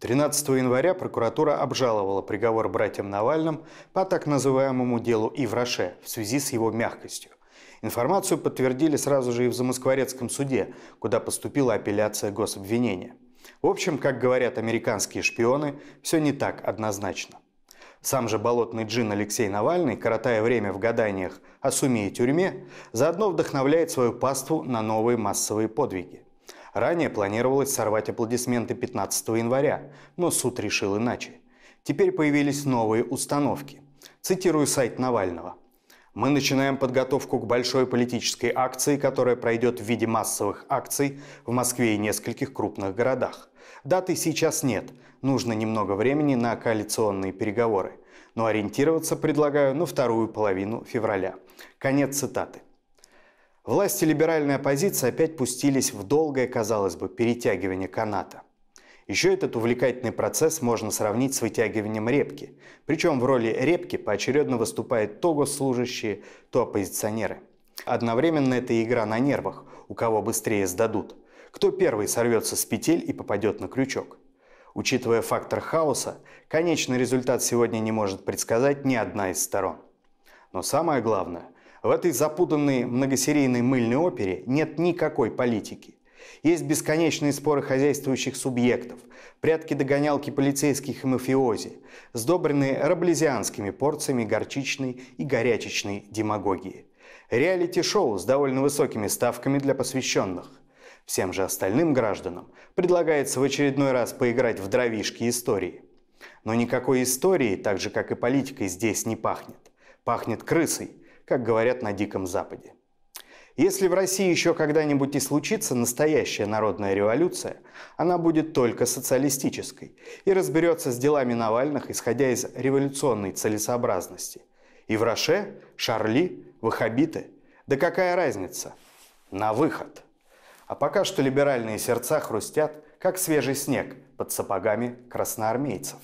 13 января прокуратура обжаловала приговор братьям Навальным по так называемому делу Ивраше в связи с его мягкостью. Информацию подтвердили сразу же и в Замоскворецком суде, куда поступила апелляция гособвинения. В общем, как говорят американские шпионы, все не так однозначно. Сам же болотный джин Алексей Навальный, коротая время в гаданиях о суме и тюрьме, заодно вдохновляет свою паству на новые массовые подвиги. Ранее планировалось сорвать аплодисменты 15 января, но суд решил иначе. Теперь появились новые установки. Цитирую сайт Навального. Мы начинаем подготовку к большой политической акции, которая пройдет в виде массовых акций в Москве и нескольких крупных городах. Даты сейчас нет, нужно немного времени на коалиционные переговоры. Но ориентироваться предлагаю на вторую половину февраля. Конец цитаты. Власти либеральной оппозиции опять пустились в долгое, казалось бы, перетягивание каната. Еще этот увлекательный процесс можно сравнить с вытягиванием репки. Причем в роли репки поочередно выступают то госслужащие, то оппозиционеры. Одновременно это игра на нервах, у кого быстрее сдадут. Кто первый сорвется с петель и попадет на крючок. Учитывая фактор хаоса, конечный результат сегодня не может предсказать ни одна из сторон. Но самое главное, в этой запутанной многосерийной мыльной опере нет никакой политики. Есть бесконечные споры хозяйствующих субъектов, прятки-догонялки полицейских и мафиози, сдобренные раблезианскими порциями горчичной и горячечной демагогии. Реалити-шоу с довольно высокими ставками для посвященных. Всем же остальным гражданам предлагается в очередной раз поиграть в дровишки истории. Но никакой истории, так же как и политикой, здесь не пахнет. Пахнет крысой – как говорят на Диком Западе. Если в России еще когда-нибудь и случится настоящая народная революция, она будет только социалистической и разберется с делами Навальных, исходя из революционной целесообразности. И в Роше, Шарли, Вахабиты, да какая разница? На выход! А пока что либеральные сердца хрустят, как свежий снег под сапогами красноармейцев.